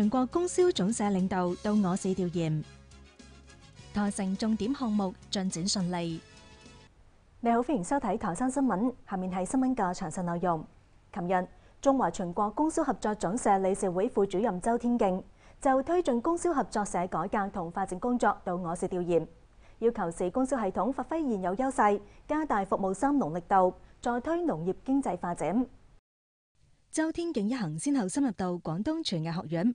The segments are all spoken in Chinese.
全国供销总社领导到我市调研，台城重点项目进展顺利。你好，欢迎收睇台山新闻，下面系新闻嘅详细内容。琴日，中华全国供销合作总社理事会副主任周天敬就推进供销合作社改革同发展工作到我市调研，要求市供销系统发挥现有优势，加大服务三农力度，再推农业经济发展。周天敬一行先后深入到广东传媒学院。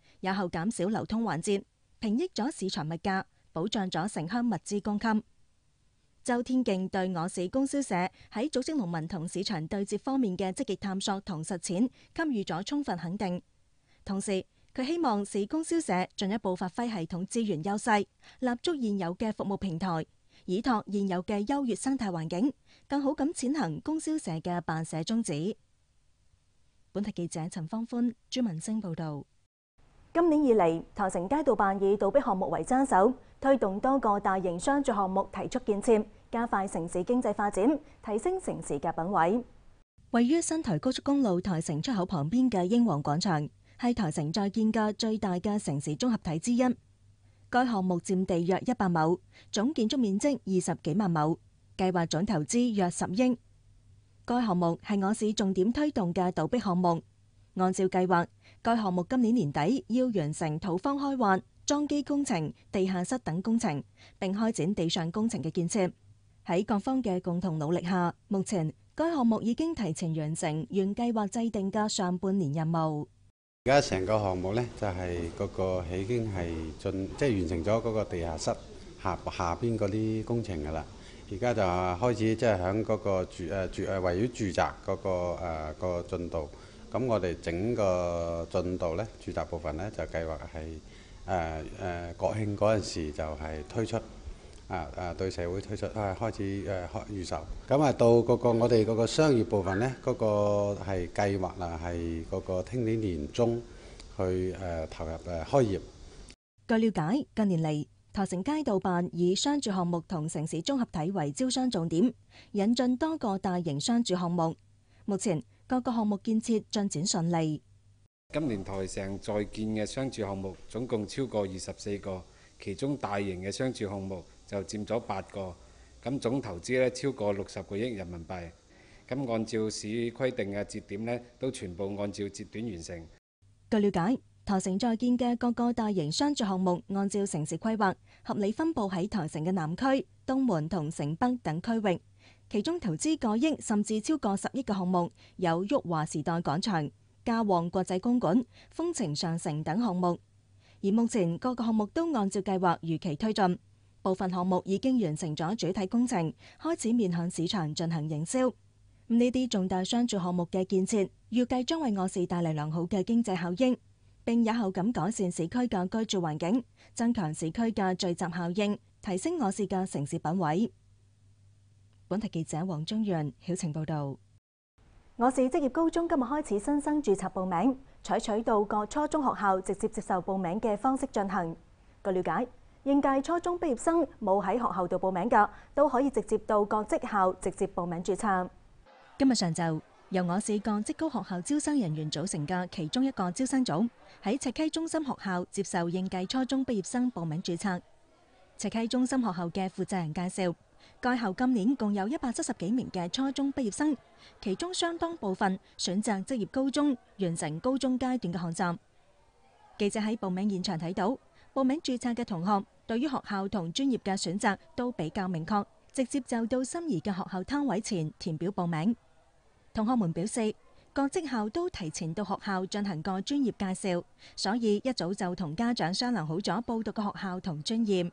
有效减少流通环节，平抑咗市场物价，保障咗城乡物资供给。周天竞对我市供销社喺组织农民同市场对接方面嘅积极探索同实践，给予咗充分肯定。同时，佢希望市供销社进一步发挥系统资源优势，立足现有嘅服务平台，依托现有嘅优越生态环境，更好咁践行供销社嘅办社宗旨。本台记者陈方欢、朱文星报道。今年以嚟，台城街道办以倒逼项目为抓手，推动多个大型商住项目提速建设，加快城市经济发展，提升城市嘅品位。位于新台高速公路台城出口旁边嘅英皇广场，系台城在建嘅最大嘅城市综合体之一。该项目占地约一百亩，总建筑面积二十几万亩，计划总投资约十亿。该项目系我市重点推动嘅倒逼项目。按照計劃，該項目今年年底要完成土方開挖、裝機工程、地下室等工程，並開展地上工程嘅建設。喺各方嘅共同努力下，目前該項目已經提前完成原計劃制定嘅上半年任務。而家成個項目呢，就係嗰個已經係进，即係完成咗嗰個地下室下下邊嗰啲工程㗎啦。而家就開始即係響嗰個住诶住诶圍繞住宅嗰個誒個進度。咁我哋整個進度咧，住宅部分咧就計劃係誒誒國慶嗰陣時就係推出，啊啊對社會推出啊開始誒開預售。咁啊到嗰個我哋嗰個商業部分咧，嗰個係計劃啊係嗰個聽年年中去誒投入誒開業。據了解，近年嚟，台城街道辦以商住項目同城市綜合體為招商重點，引進多個大型商住項目。目前各个项目建设进展顺利。今年台城在建嘅商住项目总共超过二十四个，其中大型嘅商住项目就占咗八个，咁总投资咧超过六十个亿人民币。咁按照市规定嘅节点咧，都全部按照节点完成。据了解，台城在建嘅各个大型商住项目，按照城市规划，合理分布喺台城嘅南区、东门同城北等区域。其中投资过亿甚至超过十亿嘅项目有旭华时代广场、嘉旺国际公馆、风情上城等项目。而目前各个项目都按照计划如期推进，部分项目已经完成咗主体工程，开始面向市场进行营销。呢啲重大商住项目嘅建设，预计将为我市带嚟良好嘅经济效应，并有效咁改善市区嘅居住环境，增强市区嘅聚集效应，提升我市嘅城市品位。本台记者黄宗润晓晴报道：，我市职业高中今日开始新生注册报名，采取到各初中学校直接接受报名嘅方式进行。据了解，应届初中毕业生冇喺学校度报名噶，都可以直接到各职校直接报名注册。今日上昼，由我市各职高学校招生人员组成嘅其中一个招生组，喺赤溪中心学校接受应届初中毕业生报名注册。赤溪中心学校嘅负责人介绍。该校今年共有一百七十几名嘅初中毕业生，其中相当部分选择职业高中完成高中阶段嘅学习。记者喺报名现场睇到，报名注册嘅同学对于学校同专业嘅选择都比较明确，直接就到心仪嘅学校摊位前填表报名。同学们表示，各职校都提前到学校进行过专业介绍，所以一早就同家长商量好咗报读嘅学校同专业。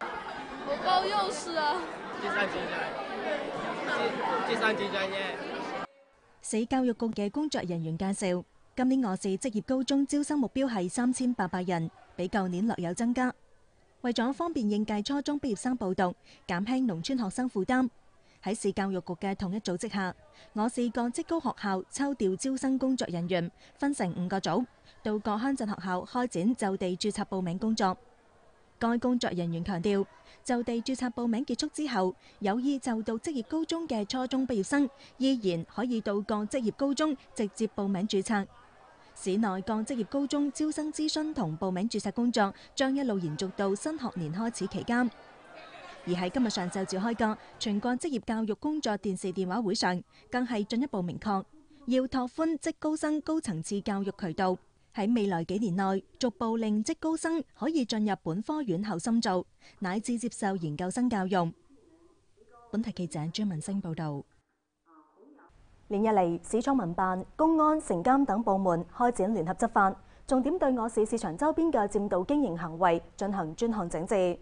好高幼势啊！折山折寨，折山折寨耶！市教育局嘅工作人员介绍，今年我市职业高中招生目标系三千八百人，比旧年略有增加。为咗方便应届初中毕业生报读，减轻农村学生负担，喺市教育局嘅统一组织下，我市各职高学校抽调招生工作人员，分成五个组，到各乡镇学校开展就地注册报名工作。该工作人员强调。就地注册报名结束之后，有意就到职业高中嘅初中毕业生，依然可以到各职业高中直接报名注册。市内各职业高中招生咨询同报名注册工作，将一路延续到新学年开始期间。而喺今日上昼召开嘅全国职业教育工作电视电话会上，更系进一步明确，要拓宽职高生高层次教育渠道。喺未来几年内，逐步令职高生可以进入本科院校深造，乃至接受研究生教育。本台记者张文星报道。连日嚟，市仓文办、公安、城监等部门开展联合执法，重点对我市市场周边嘅占道经营行为进行专项整治。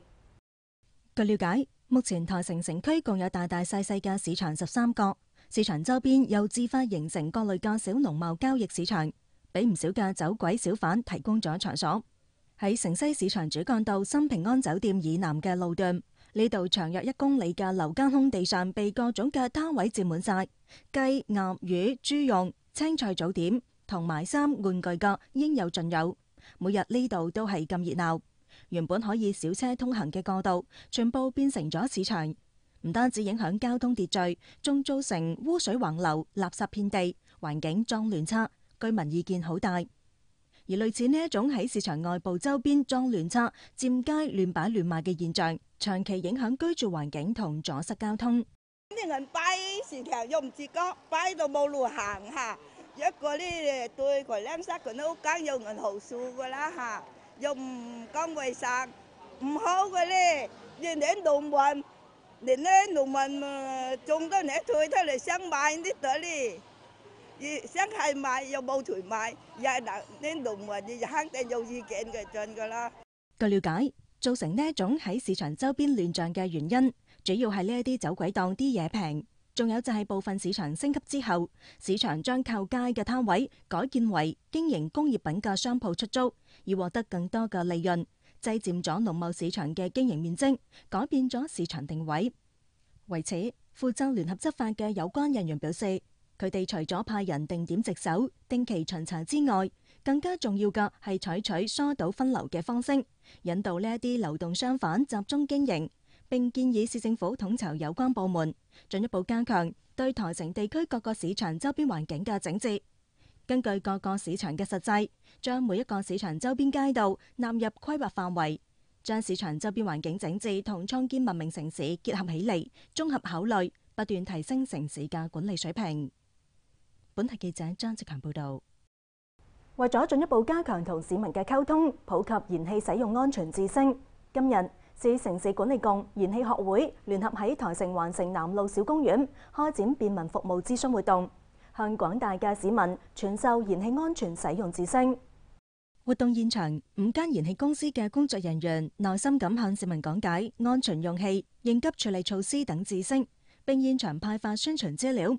据了解，目前台城城区共有大大细细嘅市场十三个，市场周边又自发形成各类嘅小农贸交易市场。俾唔少嘅走鬼小贩提供咗场所喺城西市场主干道新平安酒店以南嘅路段，呢度长约一公里嘅楼间空地上被各种嘅摊位占满晒，鸡、鸭、鱼、猪、肉、青菜、早点同埋衫玩具架应有尽有。每日呢度都系咁热闹。原本可以小车通行嘅过道，全部变成咗市场，唔单止影响交通秩序，仲造成污水横流、垃圾遍地、环境脏乱差。居民意见好大，而类似呢一种喺市场外部周边装乱拆、占街乱摆乱卖嘅现象，长期影响居住环境同阻塞交通。啲人摆市场又唔自觉，摆到冇路行吓。一个呢对佢两三个都间有银投数噶啦吓，又唔讲卫生唔好嘅咧，人哋农民？点呢农民种多你退出嚟想买啲地？想系卖又冇钱卖，又系嗱啲农民，就肯定有意见嘅，进噶啦。据了解，造成呢一种喺市场周边乱象嘅原因，主要系呢一啲走鬼档啲嘢平，仲有就系部分市场升级之后，市场将靠街嘅摊位改建为经营工业品嘅商铺出租，以获得更多嘅利润，挤占咗农贸市场嘅经营面积，改变咗市场定位。为此，负责联合执法嘅有关人员表示。佢哋除咗派人定点值守、定期巡查之外，更加重要嘅系采取疏导分流嘅方式，引导呢一啲流动商贩集中经营，并建议市政府统筹有关部门，进一步加强对台城地区各个市场周边环境嘅整治。根据各个市场嘅实际，将每一个市场周边街道纳入规划范围，将市场周边环境整治同创建文明城市结合起嚟，综合考虑，不断提升城市嘅管理水平。本台记者张志强报道，为咗进一步加强同市民嘅沟通，普及燃气使用安全知识，今日市城市管理共燃气学会联合喺台城环城南路小公园开展便民服务咨询活动，向广大嘅市民传授燃气安全使用知识。活动现场，五间燃气公司嘅工作人员耐心咁向市民讲解安全用气、应急处理措施等知识，并现场派发宣传资料。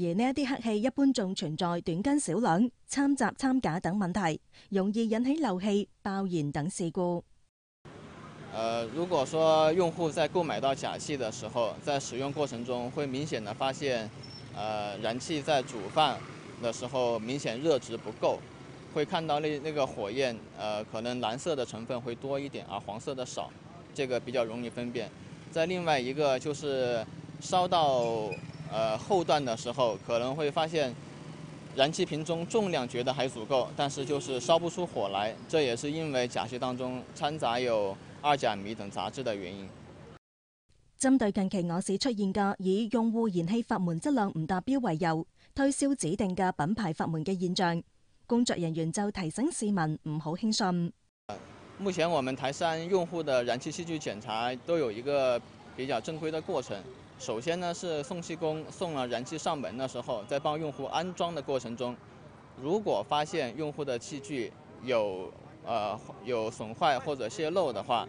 而呢一啲黑氣一般仲存在短斤少兩、參雜參假等問題，容易引起漏氣、爆燃等事故。呃，如果说用户在购买到假氣的時候，在使用過程中會明顯的發現，呃，燃氣在煮飯的時候明顯熱值不夠，會看到那那個火焰，呃，可能藍色的成分會多一點，而黃色的少，這個比較容易分辨。再另外一個就是燒到。呃，后段的时候可能会发现，燃气瓶中重量觉得还足够，但是就是烧不出火来。这也是因为甲醛当中掺杂有二甲醚等杂质的原因。针对近期我市出现嘅以用户燃气阀门质量唔达标为由推销指定嘅品牌阀门嘅现象，工作人员就提醒市民唔好轻信。目前我们台山用户的燃气器具检查都有一个比较正规的过程。首先呢，是送气工送了燃气上门的时候，在帮用户安装的过程中，如果发现用户的器具有呃有损坏或者泄漏的话，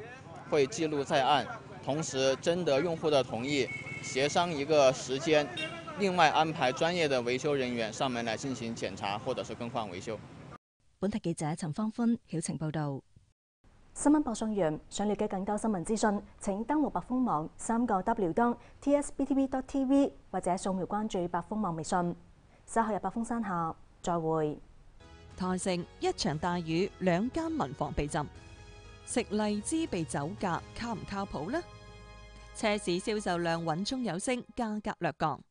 会记录在案，同时征得用户的同意，协商一个时间，另外安排专业的维修人员上门来进行检查或者是更换维修。本台记者陈芳芬晓晴报道。新闻播送完，想了解更多新闻资讯，请登录百丰网三个 W 当 tsb tv t v 或者扫描关注百丰网微信。稍后入百峰山下，再会。台城一场大雨，两间民房被浸。食荔枝被酒驾，靠唔靠谱呢？车市销售量稳中有升，价格略降。